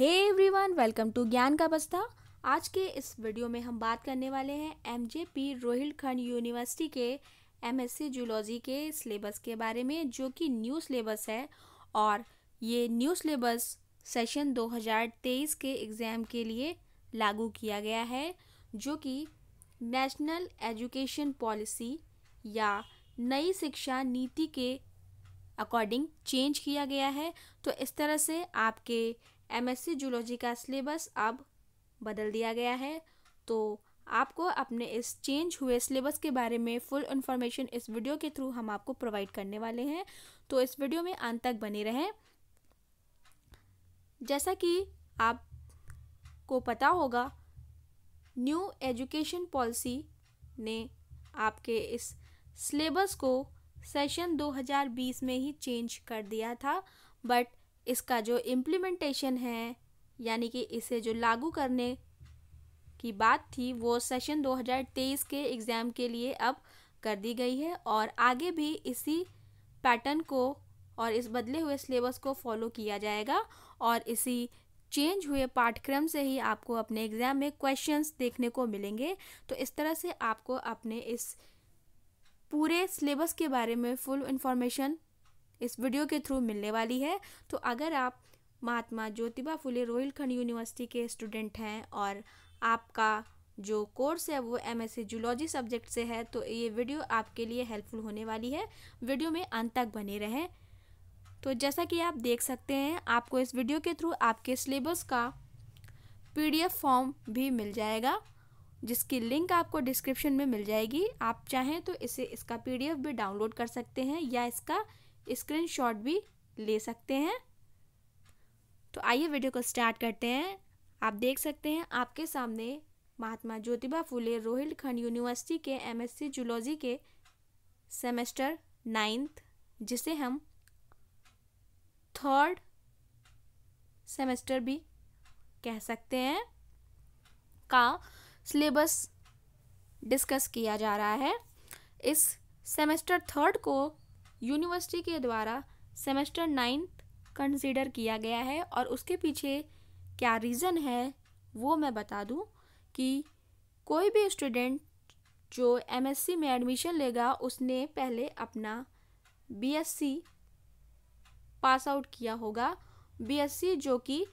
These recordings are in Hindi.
हे एवरीवन वेलकम टू ज्ञान का बस्ता आज के इस वीडियो में हम बात करने वाले हैं M J P Rohilkhand university के एम एस सी जूलॉजी के सिलेबस के बारे में जो कि न्यू सिलेबस है और ये न्यू सिलेबस सेशन 2023 के एग्ज़ाम के लिए लागू किया गया है जो कि नेशनल एजुकेशन पॉलिसी या नई शिक्षा नीति के अकॉर्डिंग चेंज किया गया है तो इस तरह से आपके एमएससी जूलॉजी का सिलेबस अब बदल दिया गया है तो आपको अपने इस चेंज हुए सिलेबस के बारे में फुल इन्फॉर्मेशन इस वीडियो के थ्रू हम आपको प्रोवाइड करने वाले हैं तो इस वीडियो में अंत तक बने रहें जैसा कि आप को पता होगा न्यू एजुकेशन पॉलिसी ने आपके इस सिलेबस को सेशन 2020 में ही चेंज कर दिया था बट इसका जो इम्प्लीमेंटेशन है यानी कि इसे जो लागू करने की बात थी वो सेशन 2023 के एग्ज़ाम के लिए अब कर दी गई है और आगे भी इसी पैटर्न को और इस बदले हुए सिलेबस को फॉलो किया जाएगा और इसी चेंज हुए पाठ्यक्रम से ही आपको अपने एग्ज़ाम में क्वेश्चंस देखने को मिलेंगे तो इस तरह से आपको अपने इस पूरे सिलेबस के बारे में फुल इन्फॉर्मेशन इस वीडियो के थ्रू मिलने वाली है तो अगर आप महात्मा ज्योतिबा फुले रोहिलखंड यूनिवर्सिटी के स्टूडेंट हैं और आपका जो कोर्स है वो एम एस जूलॉजी सब्जेक्ट से है तो ये वीडियो आपके लिए हेल्पफुल होने वाली है वीडियो में अंत तक बने रहें तो जैसा कि आप देख सकते हैं आपको इस वीडियो के थ्रू आपके सिलेबस का पीडीएफ फॉर्म भी मिल जाएगा जिसकी लिंक आपको डिस्क्रिप्शन में मिल जाएगी आप चाहें तो इसे इसका पीडीएफ भी डाउनलोड कर सकते हैं या इसका स्क्रीनशॉट भी ले सकते हैं तो आइए वीडियो को स्टार्ट करते हैं आप देख सकते हैं आपके सामने महात्मा ज्योतिबा फुले रोहिलखंड यूनिवर्सिटी के एमएससी जूलॉजी के सेमेस्टर नाइन्थ जिसे हम थर्ड सेमेस्टर भी कह सकते हैं का सिलेबस डिस्कस किया जा रहा है इस सेमेस्टर थर्ड को यूनिवर्सिटी के द्वारा सेमेस्टर नाइन्थ कंसिडर किया गया है और उसके पीछे क्या रीज़न है वो मैं बता दूं कि कोई भी स्टूडेंट जो एमएससी में एडमिशन लेगा उसने पहले अपना बीएससी पास आउट किया होगा बीएससी जो कि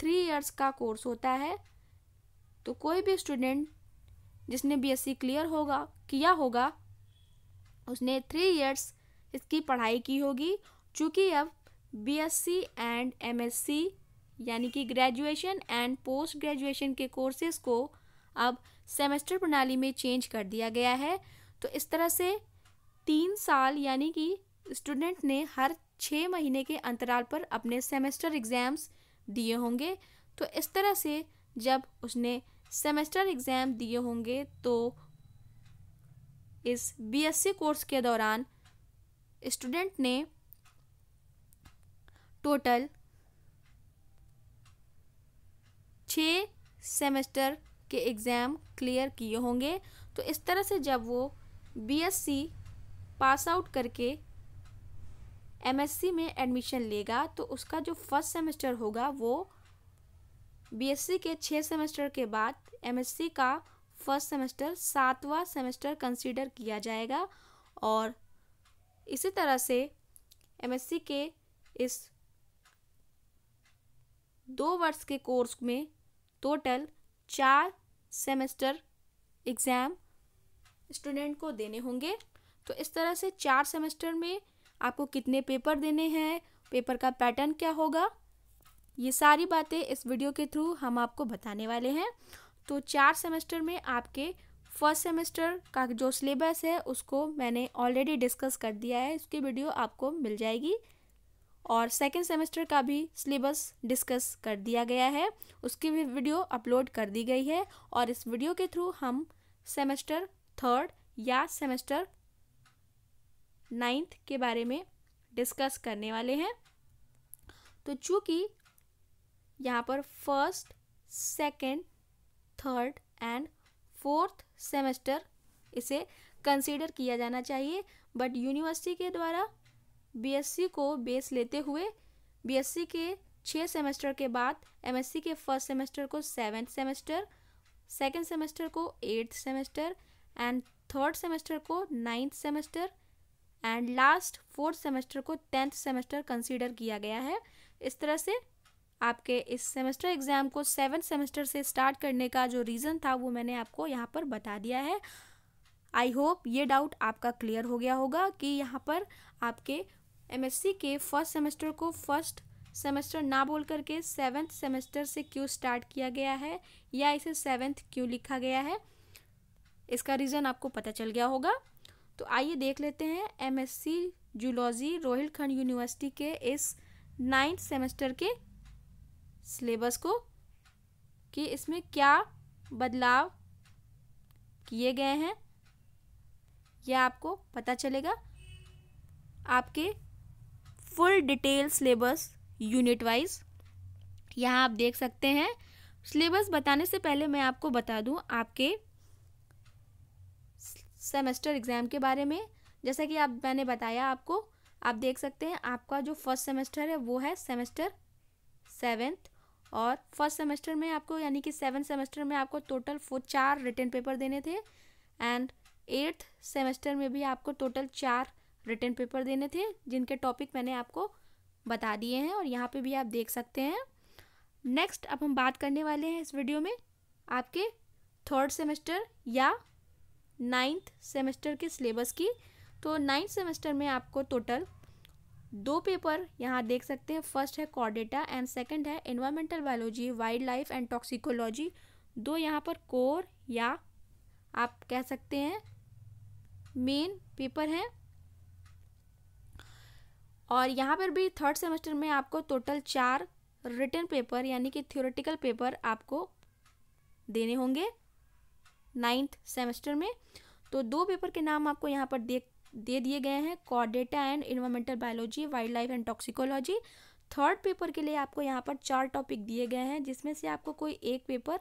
थ्री इयर्स का कोर्स होता है तो कोई भी स्टूडेंट जिसने बीएससी क्लियर होगा किया होगा उसने थ्री इयर्स इसकी पढ़ाई की होगी चूँकि अब बीएससी एंड एमएससी यानी कि ग्रेजुएशन एंड पोस्ट ग्रेजुएशन के कोर्सेज को अब सेमेस्टर प्रणाली में चेंज कर दिया गया है तो इस तरह से तीन साल यानी कि स्टूडेंट ने हर छः महीने के अंतराल पर अपने सेमेस्टर एग्ज़ाम्स दिए होंगे तो इस तरह से जब उसने सेमेस्टर एग्ज़ाम दिए होंगे तो इस बीएससी कोर्स के दौरान स्टूडेंट ने टोटल छ सेमेस्टर के एग्ज़ाम क्लियर किए होंगे तो इस तरह से जब वो बीएससी पास आउट करके एमएससी में एडमिशन लेगा तो उसका जो फर्स्ट सेमेस्टर होगा वो बीएससी के छः सेमेस्टर के बाद एमएससी का फर्स्ट सेमेस्टर सातवां सेमेस्टर कंसीडर किया जाएगा और इसी तरह से एमएससी के इस दो वर्ष के कोर्स में टोटल चार सेमेस्टर एग्ज़ाम स्टूडेंट को देने होंगे तो इस तरह से चार सेमेस्टर में आपको कितने पेपर देने हैं पेपर का पैटर्न क्या होगा ये सारी बातें इस वीडियो के थ्रू हम आपको बताने वाले हैं तो चार सेमेस्टर में आपके फर्स्ट सेमेस्टर का जो सिलेबस है उसको मैंने ऑलरेडी डिस्कस कर दिया है उसकी वीडियो आपको मिल जाएगी और सेकेंड सेमेस्टर का भी सिलेबस डिस्कस कर दिया गया है उसकी भी वीडियो अपलोड कर दी गई है और इस वीडियो के थ्रू हम सेमेस्टर थर्ड या सेमेस्टर नाइन्थ के बारे में डिस्कस करने वाले हैं तो चूँकि यहाँ पर first second third and fourth semester इसे कंसीडर किया जाना चाहिए बट यूनिवर्सिटी के द्वारा बीएससी को बेस लेते हुए बीएससी के छः सेमेस्टर के बाद एमएससी के फर्स्ट सेमेस्टर को सेवेंथ सेमेस्टर सेकेंड सेमेस्टर को eighth semester and third semester को ninth semester and last fourth semester को टेंथ सेमेस्टर कंसीडर किया गया है इस तरह से आपके इस सेमेस्टर एग्ज़ाम को सेवन सेमेस्टर से स्टार्ट करने का जो रीज़न था वो मैंने आपको यहाँ पर बता दिया है आई होप ये डाउट आपका क्लियर हो गया होगा कि यहाँ पर आपके एम के फर्स्ट सेमेस्टर को फर्स्ट सेमेस्टर ना बोल करके सेवेंथ सेमेस्टर से क्यों स्टार्ट किया गया है या इसे सेवेंथ क्यों लिखा गया है इसका रीज़न आपको पता चल गया होगा तो आइए देख लेते हैं एमएससी जूलॉजी रोहिलखंड यूनिवर्सिटी के इस नाइन्थ सेमेस्टर के सिलेबस को कि इसमें क्या बदलाव किए गए हैं यह आपको पता चलेगा आपके full detail syllabus unit wise यहाँ आप देख सकते हैं सिलेबस बताने से पहले मैं आपको बता दूं आपके सेमेस्टर एग्ज़ाम के बारे में जैसा कि आप मैंने बताया आपको आप देख सकते हैं आपका जो फर्स्ट सेमेस्टर है वो है सेमेस्टर सेवेंथ और फर्स्ट सेमेस्टर में आपको यानी कि सेवन सेमेस्टर में आपको टोटल फोर चार रिटर्न पेपर देने थे एंड एट्थ सेमेस्टर में भी आपको टोटल चार रिटर्न पेपर देने थे जिनके टॉपिक मैंने आपको बता दिए हैं और यहाँ पे भी आप देख सकते हैं नेक्स्ट अब हम बात करने वाले हैं इस वीडियो में आपके थर्ड सेमेस्टर या नाइन्थ सेमेस्टर के सिलेबस की तो नाइन्थ सेमेस्टर में आपको टोटल दो पेपर यहाँ देख सकते हैं फर्स्ट है कॉर्डेटा एंड सेकंड है environmental biology wild life and toxicology दो यहाँ पर कोर या आप कह सकते हैं मेन पेपर हैं और यहाँ पर भी थर्ड सेमेस्टर में आपको टोटल चार रिटर्न पेपर यानी कि थ्योरेटिकल पेपर आपको देने होंगे नाइन्थ सेमेस्टर में तो दो पेपर के नाम आपको यहाँ पर देख दे दिए गए हैं कॉडेटा and environmental biology wild life and toxicology third paper के लिए आपको यहाँ पर चार टॉपिक दिए गए हैं जिसमें से आपको कोई एक पेपर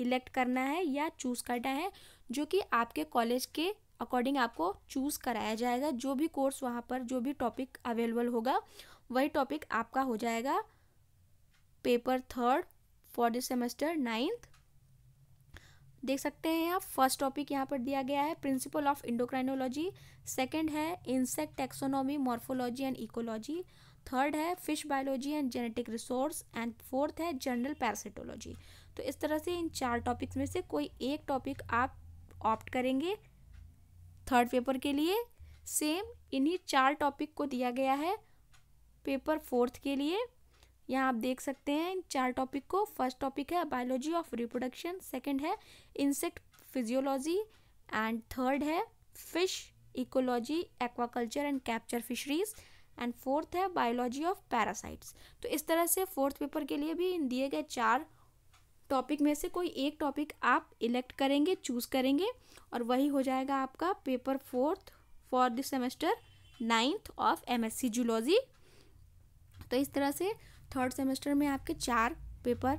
इलेक्ट करना है या चूज़ करना है जो कि आपके कॉलेज के अकॉर्डिंग आपको चूज़ कराया जाएगा जो भी कोर्स वहाँ पर जो भी टॉपिक अवेलेबल होगा वही टॉपिक आपका हो जाएगा paper third for the semester ninth देख सकते हैं आप फर्स्ट टॉपिक यहाँ पर दिया गया है प्रिंसिपल ऑफ इंडोक्राइनोलॉजी सेकंड है insect taxonomy morphology and ecology third है fish biology and genetic resource and fourth है जनरल पैरासिटोलॉजी तो इस तरह से इन चार टॉपिक्स में से कोई एक टॉपिक आप ऑप्ट करेंगे थर्ड पेपर के लिए सेम इन्हीं चार टॉपिक को दिया गया है पेपर फोर्थ के लिए यहाँ आप देख सकते हैं इन चार टॉपिक को फर्स्ट टॉपिक है बायोलॉजी ऑफ रिप्रोडक्शन सेकंड है इंसेक्ट फिजियोलॉजी एंड थर्ड है fish ecology aquaculture and capture fisheries and fourth है बायोलॉजी ऑफ पैरासाइट्स तो इस तरह से फोर्थ पेपर के लिए भी इन दिए गए चार टॉपिक में से कोई एक टॉपिक आप इलेक्ट करेंगे चूज करेंगे और वही हो जाएगा आपका paper fourth for this semester ninth of MSc zoology तो इस तरह से थर्ड सेमेस्टर में आपके चार पेपर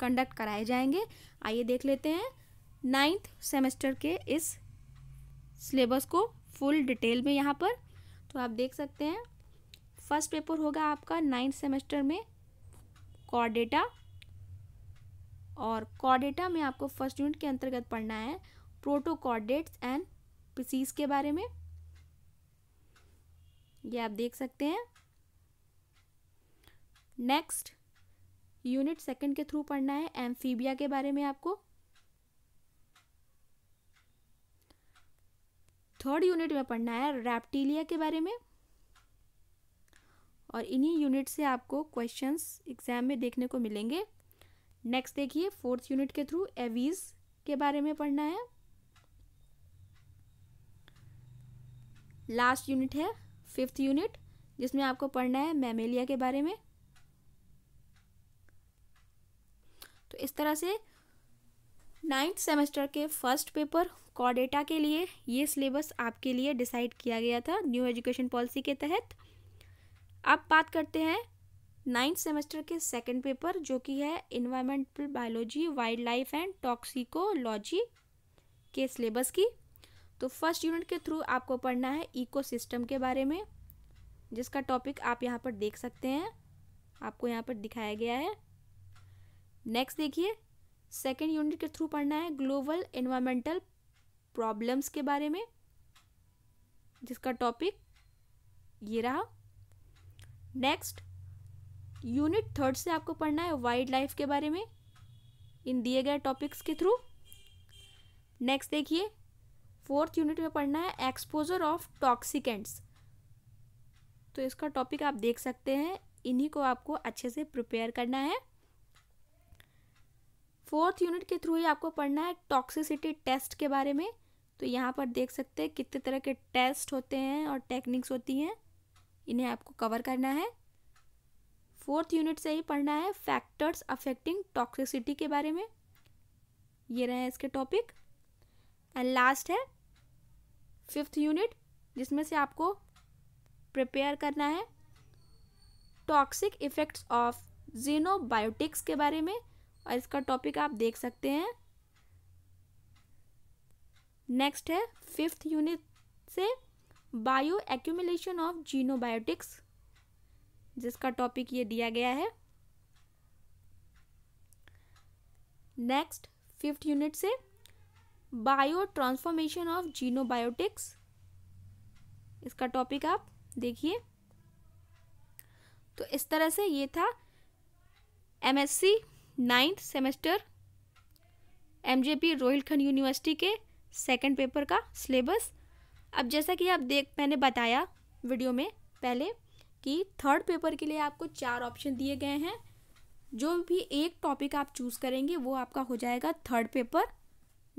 कंडक्ट कराए जाएंगे आइए देख लेते हैं नाइन्थ सेमेस्टर के इस सिलेबस को फुल डिटेल में यहाँ पर तो आप देख सकते हैं फर्स्ट पेपर होगा आपका नाइन्थ सेमेस्टर में कॉडेटा और कॉडेटा में आपको फर्स्ट यूनिट के अंतर्गत पढ़ना है प्रोटोकॉर्डेट्स एंड पिसीस के बारे में ये आप देख सकते हैं नेक्स्ट यूनिट सेकंड के थ्रू पढ़ना है एम्फीबिया के बारे में आपको थर्ड यूनिट में पढ़ना है रैप्टीलिया के बारे में और इन्हीं यूनिट से आपको क्वेश्चंस एग्जाम में देखने को मिलेंगे नेक्स्ट देखिए फोर्थ यूनिट के थ्रू एवीज के बारे में पढ़ना है लास्ट यूनिट है फिफ्थ यूनिट जिसमें आपको पढ़ना है मेमेलिया के बारे में इस तरह से नाइन्थ सेमेस्टर के फर्स्ट पेपर कॉडेटा के लिए ये सिलेबस आपके लिए डिसाइड किया गया था न्यू एजुकेशन पॉलिसी के तहत अब बात करते हैं नाइन्थ सेमेस्टर के सेकंड पेपर जो कि है environmental biology wild life and toxicology के सिलेबस की तो फर्स्ट यूनिट के थ्रू आपको पढ़ना है इकोसिस्टम के बारे में जिसका टॉपिक आप यहाँ पर देख सकते हैं आपको यहाँ पर दिखाया गया है नेक्स्ट देखिए सेकेंड यूनिट के थ्रू पढ़ना है ग्लोबल एनवायरमेंटल प्रॉब्लम्स के बारे में जिसका टॉपिक ये रहा नेक्स्ट यूनिट थर्ड से आपको पढ़ना है वाइल्ड लाइफ के बारे में इन दिए गए टॉपिक्स के थ्रू नेक्स्ट देखिए फोर्थ यूनिट में पढ़ना है एक्सपोजर ऑफ टॉक्सिकेंट्स तो इसका टॉपिक आप देख सकते हैं इन्हीं को आपको अच्छे से प्रिपेयर करना है फोर्थ यूनिट के थ्रू ही आपको पढ़ना है टॉक्सिसिटी टेस्ट के बारे में तो यहाँ पर देख सकते हैं कितने तरह के टेस्ट होते हैं और टेक्निक्स होती हैं इन्हें आपको कवर करना है फोर्थ यूनिट से ही पढ़ना है फैक्टर्स अफेक्टिंग टॉक्सिसिटी के बारे में ये रहे इसके टॉपिक एंड लास्ट है फिफ्थ यूनिट जिसमें से आपको प्रिपेयर करना है टॉक्सिक इफ़ेक्ट्स ऑफ जीनोबायोटिक्स के बारे में और इसका टॉपिक आप देख सकते हैं नेक्स्ट है फिफ्थ यूनिट से बायो एक्यूमुलेशन ऑफ जीनोबायोटिक्स जिसका टॉपिक ये दिया गया है नेक्स्ट फिफ्थ यूनिट से बायो ट्रांसफॉर्मेशन ऑफ जीनोबायोटिक्स इसका टॉपिक आप देखिए तो इस तरह से ये था MSc ninth semester M J P Rohilkhand university के सेकंड पेपर का सिलेबस अब जैसा कि आप देख मैंने बताया वीडियो में पहले कि थर्ड पेपर के लिए आपको चार ऑप्शन दिए गए हैं जो भी एक टॉपिक आप चूज़ करेंगे वो आपका हो जाएगा थर्ड पेपर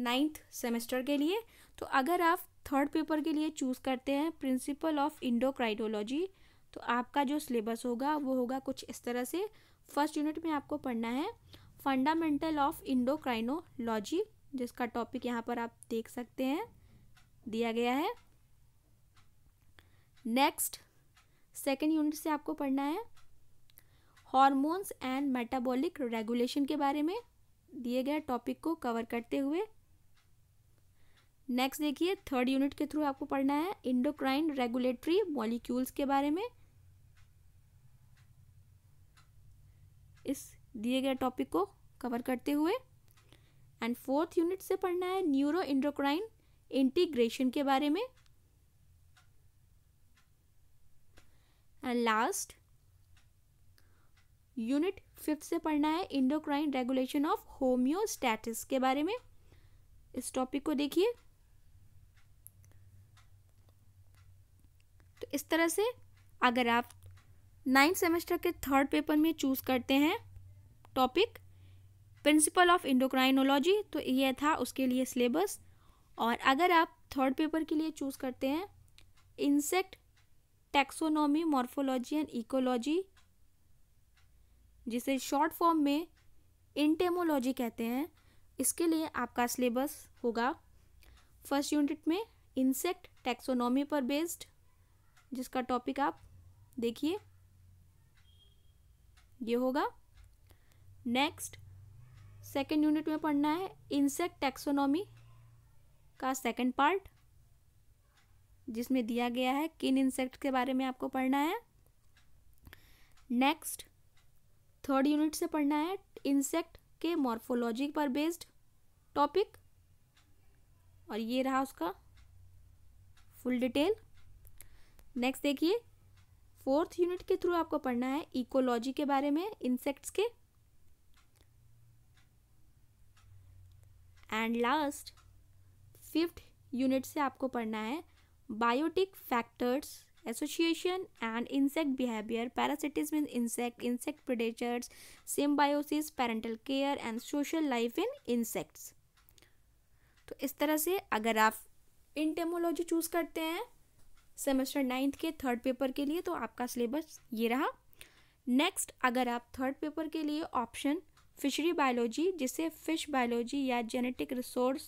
नाइन्थ सेमेस्टर के लिए तो अगर आप थर्ड पेपर के लिए चूज़ करते हैं प्रिंसिपल ऑफ इंडोक्राइडोलॉजी तो आपका जो सिलेबस होगा वो होगा कुछ इस तरह से फर्स्ट यूनिट में आपको पढ़ना है फंडामेंटल ऑफ इंडोक्राइनोलॉजी जिसका टॉपिक यहाँ पर आप देख सकते हैं दिया गया है नेक्स्ट सेकेंड यूनिट से आपको पढ़ना है हॉर्मोन्स एंड मेटाबॉलिक रेगुलेशन के बारे में दिए गए टॉपिक को कवर करते हुए नेक्स्ट देखिए थर्ड यूनिट के थ्रू आपको पढ़ना है इंडोक्राइन रेगुलेटरी मॉलिक्यूल्स के बारे में इस दिए गए टॉपिक को कवर करते हुए एंड फोर्थ यूनिट से पढ़ना है न्यूरो इंडोक्राइन इंटीग्रेशन के बारे में एंड लास्ट यूनिट फिफ्थ से पढ़ना है इंडोक्राइन रेगुलेशन ऑफ होम्योस्टैटिस के बारे में इस टॉपिक को देखिए तो इस तरह से अगर आप नाइन्थ सेमेस्टर के थर्ड पेपर में चूज़ करते हैं टॉपिक प्रिंसिपल ऑफ इंडोक्राइनोलॉजी तो यह था उसके लिए सिलेबस और अगर आप थर्ड पेपर के लिए चूज़ करते हैं insect taxonomy morphology and ecology जिसे शॉर्ट फॉर्म में इंटेमोलॉजी कहते हैं इसके लिए आपका सिलेबस होगा फर्स्ट यूनिट में इंसेक्ट टैक्सोनॉमी पर बेस्ड जिसका टॉपिक आप देखिए ये होगा नेक्स्ट सेकेंड यूनिट में पढ़ना है इंसेक्ट टेक्सोनॉमी का सेकेंड पार्ट जिसमें दिया गया है किन इंसेक्ट के बारे में आपको पढ़ना है नेक्स्ट थर्ड यूनिट से पढ़ना है इंसेक्ट के मॉर्फोलॉजी पर बेस्ड टॉपिक और ये रहा उसका फुल डिटेल नेक्स्ट देखिए फोर्थ यूनिट के थ्रू आपको पढ़ना है इकोलॉजी के बारे में इंसेक्ट्स के एंड लास्ट फिफ्थ यूनिट से आपको पढ़ना है biotic factors association and insect behaviour parasitism in insect insect predators symbiosis parental care and social life in insects तो इस तरह से अगर आप इंटेमोलॉजी चूज़ करते हैं सेमेस्टर नाइन्थ के थर्ड पेपर के लिए तो आपका सिलेबस ये रहा नेक्स्ट अगर आप थर्ड पेपर के लिए ऑप्शन फिशरी बायोलॉजी जिसे फिश बायोलॉजी या जेनेटिक रिसोर्स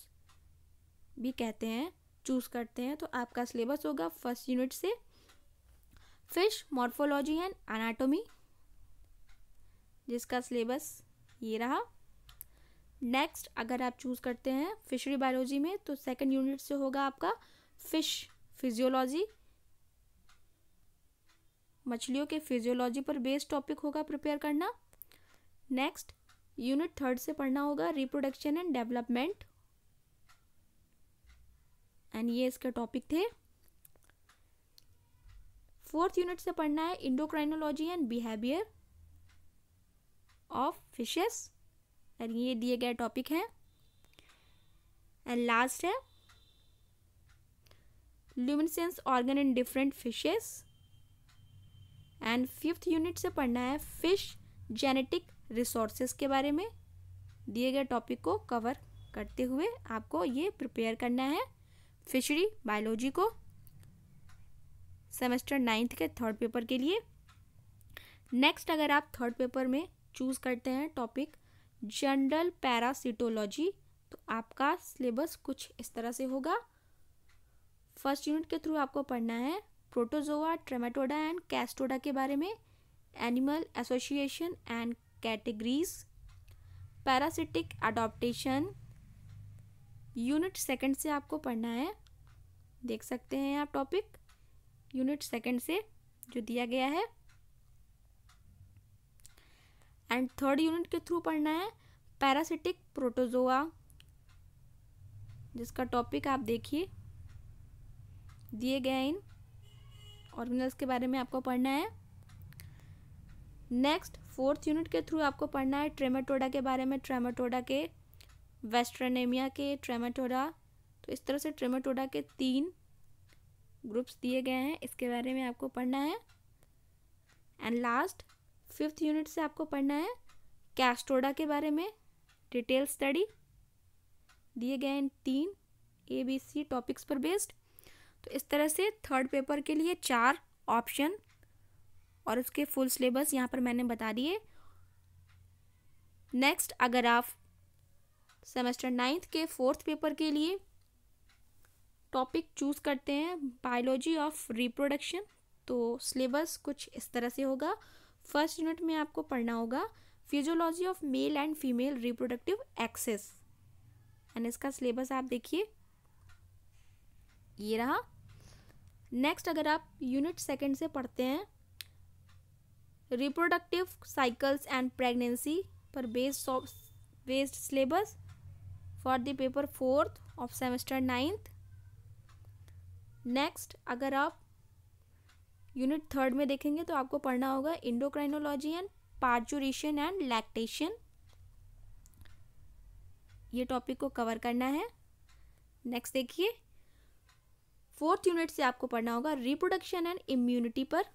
भी कहते हैं चूज़ करते हैं तो आपका सिलेबस होगा फर्स्ट यूनिट से फिश मॉर्फोलॉजी एंड एनाटोमी जिसका सिलेबस ये रहा नेक्स्ट अगर आप चूज़ करते हैं फिशरी बायोलॉजी में तो सेकंड यूनिट से होगा आपका फिश फिजियोलॉजी मछलियों के फिजियोलॉजी पर बेस्ड टॉपिक होगा प्रिपेयर करना नेक्स्ट यूनिट थर्ड से पढ़ना होगा रिप्रोडक्शन एंड डेवलपमेंट एंड ये इसके टॉपिक थे फोर्थ यूनिट से पढ़ना है endocrinology and behaviour of fishes and ये दिए गए टॉपिक हैं एंड लास्ट है luminescence organ in different fishes and fifth unit से पढ़ना है फिश जेनेटिक रिसोर्सेज के बारे में दिए गए टॉपिक को कवर करते हुए आपको ये प्रिपेयर करना है फिशरी बायोलॉजी को सेमेस्टर नाइन्थ के थर्ड पेपर के लिए नेक्स्ट अगर आप थर्ड पेपर में चूज़ करते हैं टॉपिक जनरल पैरासिटोलॉजी तो आपका सिलेबस कुछ इस तरह से होगा फर्स्ट यूनिट के थ्रू आपको पढ़ना है प्रोटोजोआ ट्रेमाटोडा एंड कैस्टोडा के बारे में animal association and categories parasitic adaptation unit second से आपको पढ़ना है देख सकते हैं आप टॉपिक यूनिट सेकंड से जो दिया गया है एंड थर्ड यूनिट के थ्रू पढ़ना है पैरासिटिक प्रोटोजोआ जिसका टॉपिक आप देखिए दिए गए इन ऑर्गेनल्स के बारे में आपको पढ़ना है नेक्स्ट फोर्थ यूनिट के थ्रू आपको पढ़ना है ट्रेमाटोडा के बारे में ट्रेमाटोडा के वेस्ट्रनेमिया के ट्रेमाटोडा तो इस तरह से ट्रेमाटोडा के तीन ग्रुप्स दिए गए हैं इसके बारे में आपको पढ़ना है एंड लास्ट फिफ्थ यूनिट से आपको पढ़ना है कैस्टोडा के बारे में डिटेल स्टडी दिए गए हैं तीन ए बी सी टॉपिक्स पर बेस्ड तो इस तरह से थर्ड पेपर के लिए चार ऑप्शन और उसके फुल सिलेबस यहाँ पर मैंने बता दिए नेक्स्ट अगर आप सेमेस्टर नाइन्थ के फोर्थ पेपर के लिए टॉपिक चूज़ करते हैं बायोलॉजी ऑफ रिप्रोडक्शन तो सिलेबस कुछ इस तरह से होगा फर्स्ट यूनिट में आपको पढ़ना होगा physiology of male and female reproductive axes and इसका सिलेबस आप देखिए ये रहा नेक्स्ट अगर आप यूनिट सेकेंड से पढ़ते हैं रिप्रोडक्टिव साइकिल्स एंड प्रेगनेंसी पर based based syllabus for the paper fourth of semester ninth next अगर आप यूनिट थर्ड में देखेंगे तो आपको पढ़ना होगा endocrinology and parturition and lactation ये टॉपिक को कवर करना है नेक्स्ट देखिए फोर्थ यूनिट से आपको पढ़ना होगा रिप्रोडक्शन एंड इम्यूनिटी पर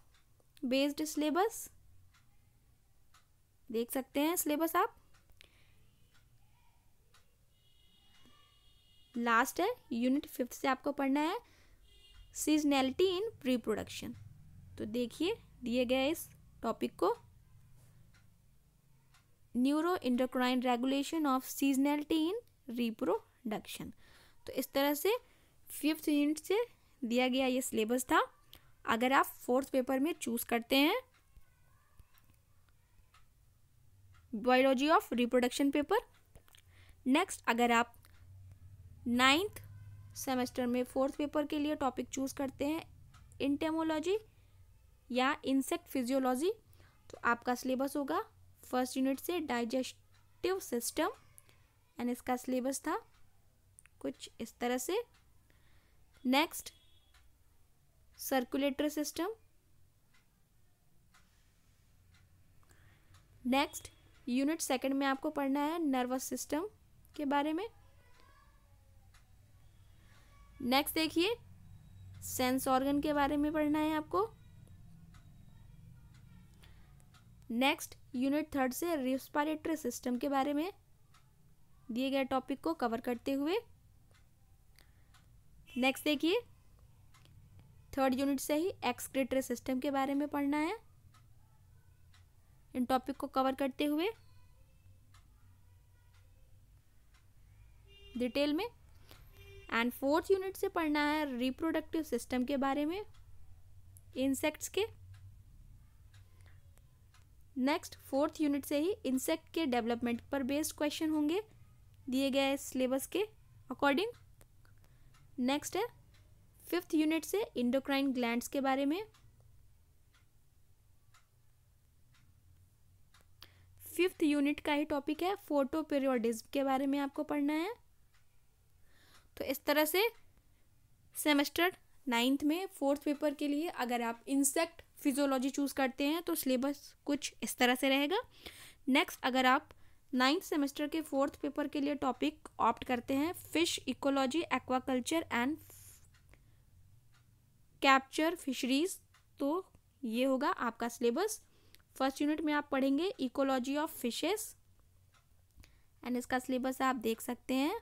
बेस्ड सिलेबस देख सकते हैं सिलेबस आप लास्ट है यूनिट फिफ्थ से आपको पढ़ना है सीजनैलिटी इन रिप्रोडक्शन तो देखिए दिए गए इस टॉपिक को neuroendocrine regulation of seasonality in reproduction तो इस तरह से फिफ्थ यूनिट से दिया गया ये सिलेबस था अगर आप फोर्थ पेपर में चूज करते हैं biology of reproduction paper next अगर आप नाइन्थ सेमेस्टर में फोर्थ पेपर के लिए टॉपिक चूज करते हैं इंटेमोलॉजी या इंसेक्ट फिजियोलॉजी तो आपका सिलेबस होगा फर्स्ट यूनिट से डाइजेस्टिव सिस्टम एंड इसका सिलेबस था कुछ इस तरह से next circulatory system next unit second में आपको पढ़ना है नर्वस सिस्टम के बारे में नेक्स्ट देखिए सेंस ऑर्गन के बारे में पढ़ना है आपको नेक्स्ट यूनिट थर्ड से रिस्पायरेटरी सिस्टम के बारे में दिए गए टॉपिक को कवर करते हुए नेक्स्ट देखिए थर्ड यूनिट से ही एक्सक्रेटरी सिस्टम के बारे में पढ़ना है इन टॉपिक को कवर करते हुए डिटेल में एंड फोर्थ यूनिट से पढ़ना है रिप्रोडक्टिव सिस्टम के बारे में इंसेक्ट्स के नेक्स्ट फोर्थ यूनिट से ही इंसेक्ट के डेवलपमेंट पर बेस्ड क्वेश्चन होंगे दिए गए सिलेबस के अकॉर्डिंग नेक्स्ट है फिफ्थ यूनिट से इंडोक्राइन ग्लैंड्स के बारे में फिफ्थ यूनिट का ही टॉपिक है फोटो पीरियोडिज्म के बारे में आपको पढ़ना है तो इस तरह से सेमेस्टर नाइन्थ में फोर्थ पेपर के लिए अगर आप इंसेक्ट फिजोलॉजी चूज़ करते हैं तो सिलेबस कुछ इस तरह से रहेगा नेक्स्ट अगर आप नाइन्थ सेमेस्टर के फोर्थ पेपर के लिए टॉपिक ऑप्ट करते हैं fish ecology aquaculture and capture fisheries तो ये होगा आपका सिलेबस फर्स्ट यूनिट में आप पढ़ेंगे इकोलॉजी ऑफ फिशेस एंड इसका सिलेबस आप देख सकते हैं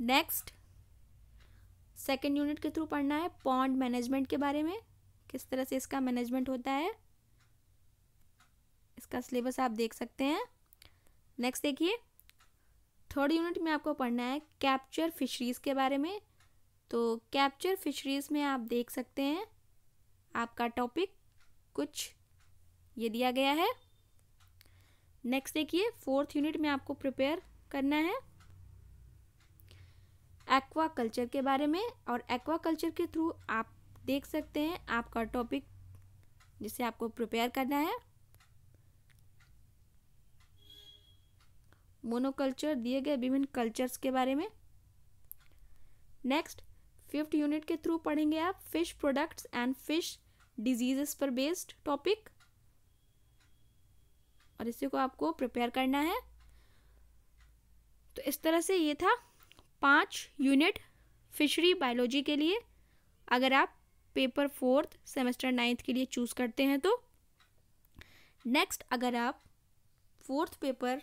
नेक्स्ट सेकेंड यूनिट के थ्रू पढ़ना है पॉन्ड मैनेजमेंट के बारे में किस तरह से इसका मैनेजमेंट होता है इसका सिलेबस आप देख सकते हैं नेक्स्ट देखिए थर्ड यूनिट में आपको पढ़ना है कैप्चर फिशरीज़ के बारे में तो कैप्चर फिशरीज़ में आप देख सकते हैं आपका टॉपिक कुछ ये दिया गया है नेक्स्ट देखिए फोर्थ यूनिट में आपको प्रिपेयर करना है एक्वा कल्चर के बारे में और एक्वा कल्चर के थ्रू आप देख सकते हैं आपका टॉपिक जिसे आपको प्रिपेयर करना है मोनोकल्चर दिए गए विभिन्न कल्चर्स के बारे में नेक्स्ट फिफ्थ यूनिट के थ्रू पढ़ेंगे आप fish products and fish diseases पर बेस्ड टॉपिक और इसी को आपको प्रिपेयर करना है तो इस तरह से ये था पाँच यूनिट फिशरी बायोलॉजी के लिए अगर आप पेपर फोर्थ सेमेस्टर नाइन्थ के लिए चूज़ करते हैं तो नेक्स्ट अगर आप fourth paper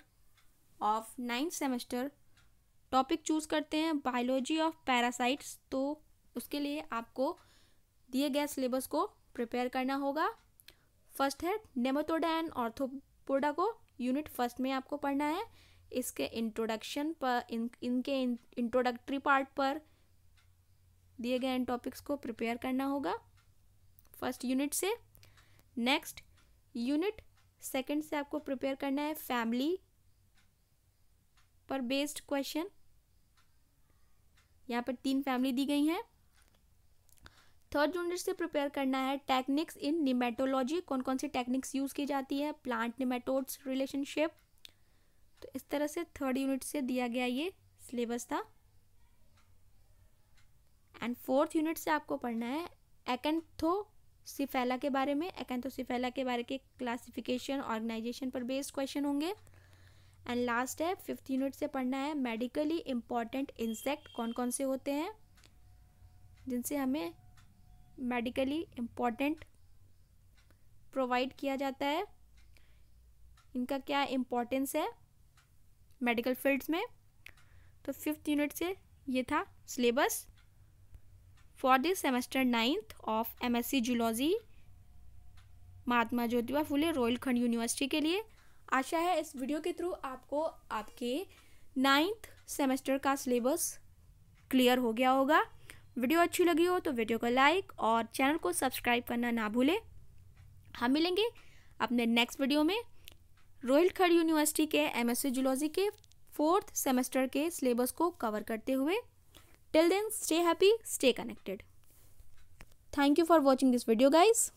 of ninth semester topic choose करते हैं बायोलॉजी ऑफ पैरासाइट्स तो उसके लिए आपको दिए गए सिलेबस को प्रिपेयर करना होगा फर्स्ट है नेमोटोडा एंड ऑर्थोपोडा को यूनिट फर्स्ट में आपको पढ़ना है इसके इंट्रोडक्शन पर इन इनके इंट्रोडक्टरी पार्ट पर दिए गए इन टॉपिक्स को प्रिपेयर करना होगा फर्स्ट यूनिट से नेक्स्ट यूनिट सेकंड से आपको प्रिपेयर करना है फैमिली पर बेस्ड क्वेश्चन यहाँ पर तीन फैमिली दी गई हैं थर्ड यूनिट से प्रिपेयर करना है टेक्निक्स इन निमेटोलॉजी कौन कौन सी टेक्निक्स यूज़ की जाती है प्लांट निमेटोड्स रिलेशनशिप तो इस तरह से थर्ड यूनिट से दिया गया ये सिलेबस था एंड फोर्थ यूनिट से आपको पढ़ना है एकेंथो सिफेला के बारे में एकेंथो सिफेला के बारे के क्लासिफिकेशन ऑर्गेनाइजेशन पर बेस्ड क्वेश्चन होंगे एंड लास्ट है फिफ्थ यूनिट से पढ़ना है मेडिकली इम्पॉर्टेंट इंसेक्ट कौन कौन से होते हैं जिनसे हमें मेडिकली इम्पॉर्टेंट प्रोवाइड किया जाता है इनका क्या इम्पोर्टेंस है मेडिकल फील्ड्स में तो फिफ्थ यूनिट से ये था syllabus for this semester ninth of MSc zoology Mahatma Jyotiba Phule Khand university के लिए आशा है इस वीडियो के थ्रू आपको आपके नाइन्थ सेमेस्टर का सिलेबस क्लियर हो गया होगा वीडियो अच्छी लगी हो तो वीडियो को लाइक और चैनल को सब्सक्राइब करना ना भूलें हम मिलेंगे अपने नेक्स्ट वीडियो में रोहिल खड़ यूनिवर्सिटी के एमएससी जूलॉजी के फोर्थ सेमेस्टर के सिलेबस को कवर करते हुए till then stay happy stay connected thank you for watching this video guys